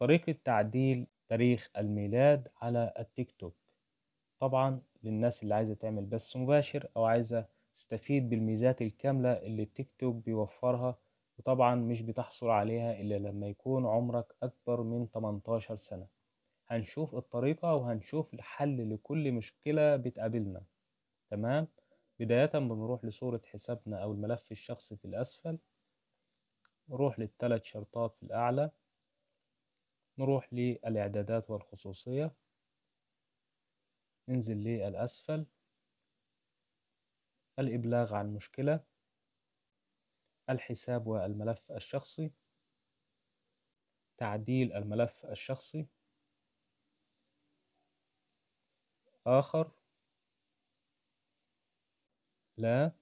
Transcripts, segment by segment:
طريقة تعديل تاريخ الميلاد على التيك توك طبعا للناس اللي عايزة تعمل بث مباشر أو عايزة تستفيد بالميزات الكاملة اللي التيك توك بيوفرها وطبعا مش بتحصل عليها إلا لما يكون عمرك أكبر من 18 سنة هنشوف الطريقة وهنشوف الحل لكل مشكلة بتقابلنا تمام بداية بنروح لصورة حسابنا أو الملف الشخصي في الأسفل نروح للثلاث شرطات في الأعلى نروح للإعدادات والخصوصية ننزل للأسفل الإبلاغ عن مشكلة الحساب والملف الشخصي تعديل الملف الشخصي آخر لا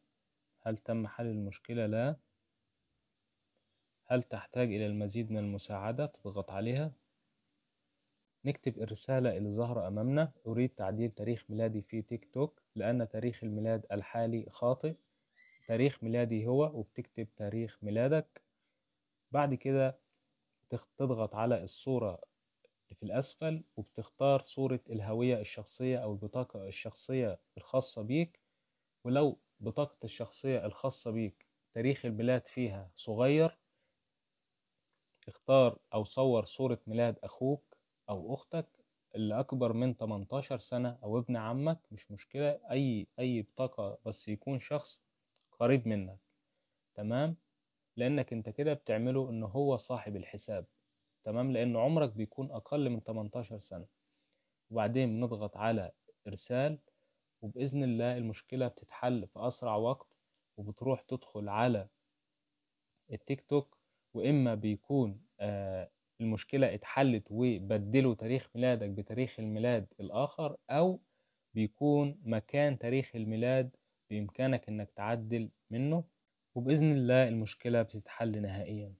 هل تم حل المشكلة لا هل تحتاج إلى المزيد من المساعدة تضغط عليها نكتب الرسالة اللي ظاهرة أمامنا أريد تعديل تاريخ ميلادي في تيك توك لأن تاريخ الميلاد الحالي خاطئ تاريخ ميلادي هو وبتكتب تاريخ ميلادك بعد كده تضغط على الصورة اللي في الأسفل وبتختار صورة الهوية الشخصية أو البطاقة الشخصية الخاصة بيك ولو بطاقة الشخصية الخاصة بيك تاريخ الميلاد فيها صغير اختار أو صور صورة ميلاد أخوك او اختك اللي اكبر من 18 سنة او ابن عمك مش مشكلة اي اي بطاقة بس يكون شخص قريب منك تمام لانك انت كده بتعمله ان هو صاحب الحساب تمام لان عمرك بيكون اقل من 18 سنة وبعدين بنضغط على ارسال وباذن الله المشكلة بتتحل في اسرع وقت وبتروح تدخل على التيك توك واما بيكون آه المشكلة اتحلت وبدلوا تاريخ ميلادك بتاريخ الميلاد الآخر أو بيكون مكان تاريخ الميلاد بإمكانك إنك تعدل منه وبإذن الله المشكلة بتتحل نهائيا